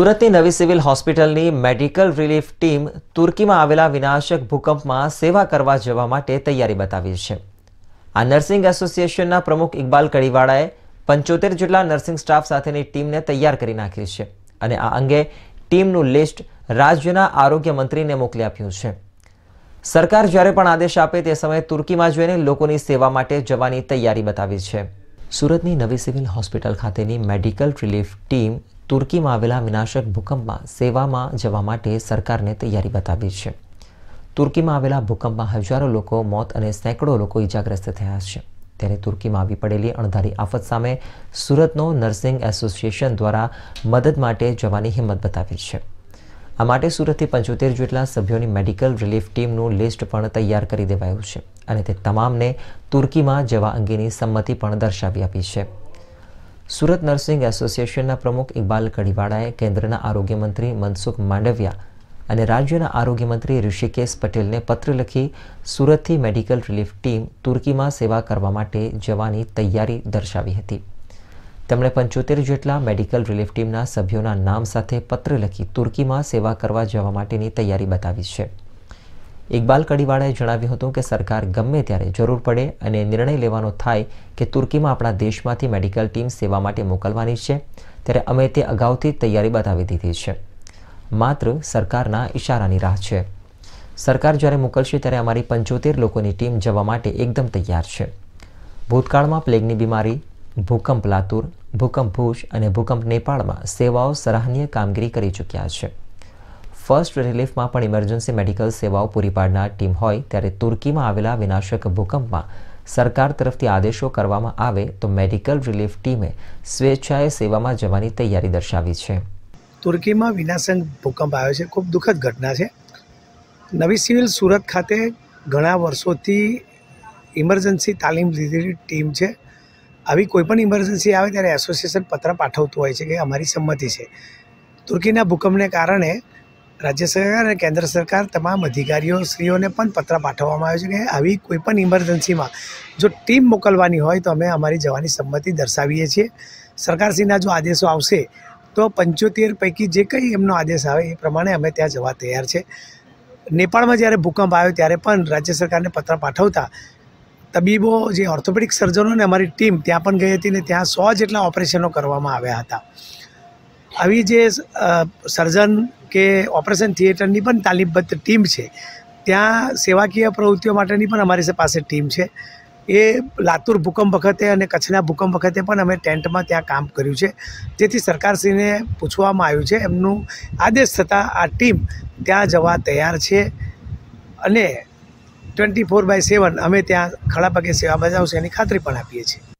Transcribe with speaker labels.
Speaker 1: સુરતની નવી સિવિલ હોસ્પિટલની મેડિકલ રિલીફ ટીમ તુર્કીમાં આવેલા વિનાશક ભૂકંપમાં સેવા કરવા જવા માટે તૈયારી બતાવી છે આ નર્સિંગ એસોસિએશનના પ્રમુખ ઇકબાલ કડીવાળાએ પંચોતેર જેટલા નર્સિંગ સ્ટાફ સાથેની ટીમને તૈયાર કરી નાખી છે અને આ અંગે ટીમનું લિસ્ટ રાજ્યના આરોગ્ય મંત્રીને મોકલી આપ્યું છે સરકાર જ્યારે પણ આદેશ આપે તે સમયે તુર્કીમાં જઈને લોકોની સેવા માટે જવાની તૈયારી બતાવી છે સુરતની નવી સિવિલ હોસ્પિટલ ખાતેની મેડિકલ રિલીફ ટીમ તુર્કીમાં આવેલા વિનાશક ભૂકંપમાં સેવામાં જવા માટે સરકારને તૈયારી બતાવી છે તુર્કીમાં આવેલા ભૂકંપમાં હજારો લોકો મોત અને સેંકડો લોકો ઇજાગ્રસ્ત થયા છે ત્યારે તુર્કીમાં આવી પડેલી અણધારી આફત સામે સુરતનો નર્સિંગ એસોસિએશન દ્વારા મદદ માટે જવાની હિંમત બતાવી છે આ માટે સુરતથી પંચોતેર જેટલા સભ્યોની મેડિકલ રિલીફ ટીમનું લિસ્ટ પણ તૈયાર કરી દેવાયું છે અને તે તમામને તુર્કીમાં જવા અંગેની સંમતિ પણ દર્શાવી આપી છે સુરત નર્સિંગ એસોસિએશનના પ્રમુખ ઇકબાલ કડીવાળાએ કેન્દ્રના આરોગ્યમંત્રી મનસુખ માંડવિયા અને રાજ્યના આરોગ્યમંત્રી ઋષિકેશ પટેલને પત્ર લખી સુરતથી મેડિકલ રિલીફ ટીમ તુર્કીમાં સેવા કરવા માટે જવાની તૈયારી દર્શાવી હતી તેમણે પંચોતેર જેટલા મેડિકલ રિલીફ ટીમના સભ્યોના નામ સાથે પત્ર લખી તુર્કીમાં સેવા કરવા જવા માટેની તૈયારી બતાવી છે ઇકબાલ કડીવાળાએ જણાવ્યું હતું કે સરકાર ગમે ત્યારે જરૂર પડે અને નિર્ણય લેવાનો થાય કે તુર્કીમાં આપણા દેશમાંથી મેડિકલ ટીમ સેવા માટે મોકલવાની છે ત્યારે અમે તે અગાઉથી તૈયારી બતાવી દીધી છે માત્ર સરકારના ઇશારાની રાહ છે સરકાર જ્યારે મોકલશે ત્યારે અમારી પંચોતેર લોકોની ટીમ જવા માટે એકદમ તૈયાર છે ભૂતકાળમાં પ્લેગની બીમારી ભૂકંપ લાતુર ભૂકંપ ભુજ અને ભૂકંપ નેપાળમાં સેવાઓ સરાહનીય કામગીરી કરી ચૂક્યા છે ફર્સ્ટ રિલીફમાં પણ ઇમરજન્સી મેડિકલ સેવાઓ પૂરી પાડનાર ટીમ હોય ત્યારે તુર્કીમાં આવેલા વિનાશક ભૂકંપમાં સરકાર તરફથી આદેશો કરવામાં આવે તો મેડિકલ રિલીફ ટીમે સ્વેચ્છાએ સેવામાં જવાની તૈયારી દર્શાવી છે
Speaker 2: તુર્કીમાં વિનાશક ભૂકંપ આવ્યો છે ખૂબ દુઃખદ ઘટના છે નવી સિવિલ સુરત ખાતે ઘણા વર્ષોથી ઇમરજન્સી તાલીમ લીધેલી ટીમ છે આવી કોઈપણ ઇમરજન્સી આવે ત્યારે એસોસિએશન પત્ર પાઠવતું હોય છે કે અમારી સંમતિ છે તુર્કીના ભૂકંપને કારણે રાજ્ય સરકાર અને કેન્દ્ર સરકાર તમામ અધિકારીઓ શ્રીઓને પણ પત્ર પાઠવવામાં આવ્યો છે કે આવી કોઈપણ ઇમરજન્સીમાં જો ટીમ મોકલવાની હોય તો અમે અમારી જવાની સંમતિ દર્શાવીએ છીએ સરકારશ્રીના જો આદેશો આવશે તો પંચોતેર પૈકી જે કંઈ એમનો આદેશ આવે એ પ્રમાણે અમે ત્યાં જવા તૈયાર છે નેપાળમાં જ્યારે ભૂકંપ આવ્યો ત્યારે પણ રાજ્ય સરકારને પત્ર પાઠવતા તબીબો જે ઓર્થોપેડિક સર્જનોને અમારી ટીમ ત્યાં પણ ગઈ હતી ને ત્યાં સો જેટલા ઓપરેશનો કરવામાં આવ્યા હતા આવી જે સર્જન કે ઓપરેશન થિયેટરની પણ તાલીમબદ્ધ ટીમ છે ત્યાં સેવાકીય પ્રવૃત્તિઓ માટેની પણ અમારી પાસે ટીમ છે એ લાતુર ભૂકંપ વખતે અને કચ્છના ભૂકંપ વખતે પણ અમે ટેન્ટમાં ત્યાં કામ કર્યું છે જેથી સરકારશ્રીને પૂછવામાં આવ્યું છે એમનું આદેશ થતાં આ ટીમ ત્યાં જવા તૈયાર છે અને ટ્વેન્ટી ફોર બાય સેવન અમે ત્યાં ખડા પગે સેવા બજાવશે એની ખાતરી પણ આપીએ છીએ